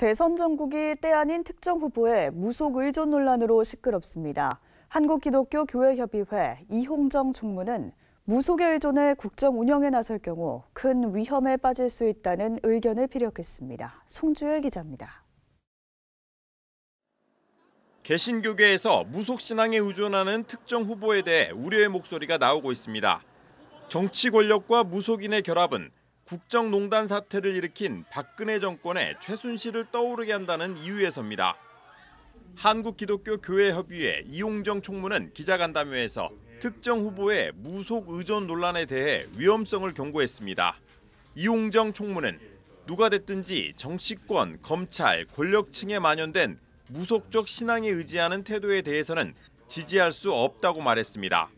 대선 전국이 때 아닌 특정 후보의 무속 의존 논란으로 시끄럽습니다. 한국기독교교회협의회 이홍정 총무는 무속의 의존에 국정 운영에 나설 경우 큰 위험에 빠질 수 있다는 의견을 피력했습니다. 송주열 기자입니다. 개신교계에서 무속신앙에 의존하는 특정 후보에 대해 우려의 목소리가 나오고 있습니다. 정치 권력과 무속인의 결합은 국정농단 사태를 일으킨 박근혜 정권의 최순실을 떠오르게 한다는 이유에서입니다. 한국기독교교회협의회 이용정 총무는 기자간담회에서 특정 후보의 무속 의존 논란에 대해 위험성을 경고했습니다. 이용정 총무는 누가 됐든지 정치권, 검찰, 권력층에 만연된 무속적 신앙에 의지하는 태도에 대해서는 지지할 수 없다고 말했습니다.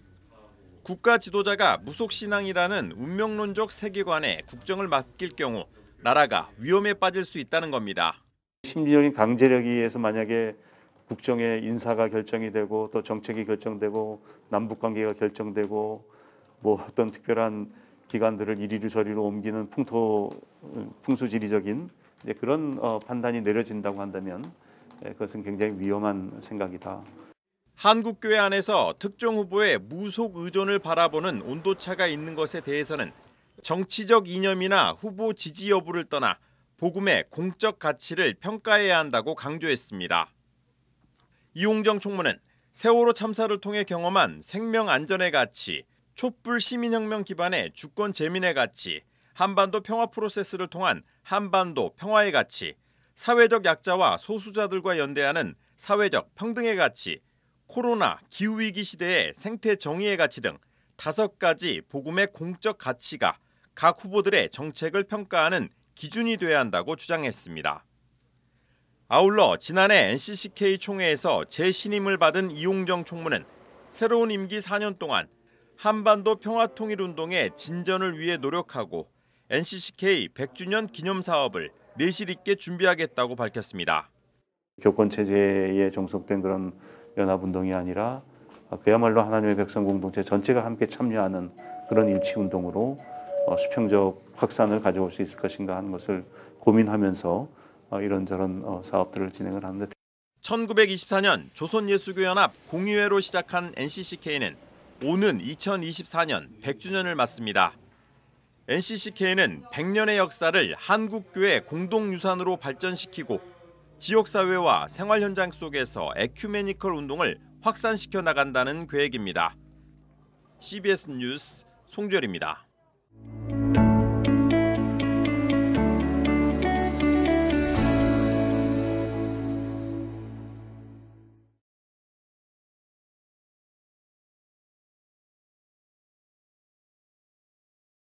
국가 지도자가 무속신앙이라는 운명론적 세계관에 국정을 맡길 경우 나라가 위험에 빠질 수 있다는 겁니다. 심리적인 강제력에 의해서 만약에 국정의 인사가 결정이 되고 또 정책이 결정되고 남북 관계가 결정되고 뭐 어떤 특별한 기관들을 이리로 저리로 옮기는 풍토 풍수지리적인 그런 어, 판단이 내려진다고 한다면 예, 그것은 굉장히 위험한 생각이다. 한국교회 안에서 특정 후보의 무속 의존을 바라보는 온도차가 있는 것에 대해서는 정치적 이념이나 후보 지지 여부를 떠나 복음의 공적 가치를 평가해야 한다고 강조했습니다. 이용정 총무는 세월호 참사를 통해 경험한 생명 안전의 가치, 촛불 시민혁명 기반의 주권 재민의 가치, 한반도 평화 프로세스를 통한 한반도 평화의 가치, 사회적 약자와 소수자들과 연대하는 사회적 평등의 가치, 코로나, 기후위기 시대의 생태 정의의 가치 등 다섯 가지 복음의 공적 가치가 각 후보들의 정책을 평가하는 기준이 돼야 한다고 주장했습니다. 아울러 지난해 NCCK 총회에서 재신임을 받은 이용정 총무는 새로운 임기 4년 동안 한반도 평화통일운동의 진전을 위해 노력하고 NCCK 100주년 기념사업을 내실 있게 준비하겠다고 밝혔습니다. 교권 체제에 종속된 그런 연합운동이 아니라 그야말로 하나님의 백성 공동체 전체가 함께 참여하는 그런 일치 운동으로 어, 수평적 확산을 가져올 수 있을 것인가 하는 것을 고민하면서 어, 이런저런 어, 사업들을 진행을 하는데 1924년 조선예수교연합 공의회로 시작한 NCCK는 오는 2024년 100주년을 맞습니다. NCCK는 100년의 역사를 한국교회 공동유산으로 발전시키고 지역 사회와 생활 현장 속에서 에큐메니컬 운동을 확산시켜 나간다는 계획입니다. CBS 뉴스 송별입니다.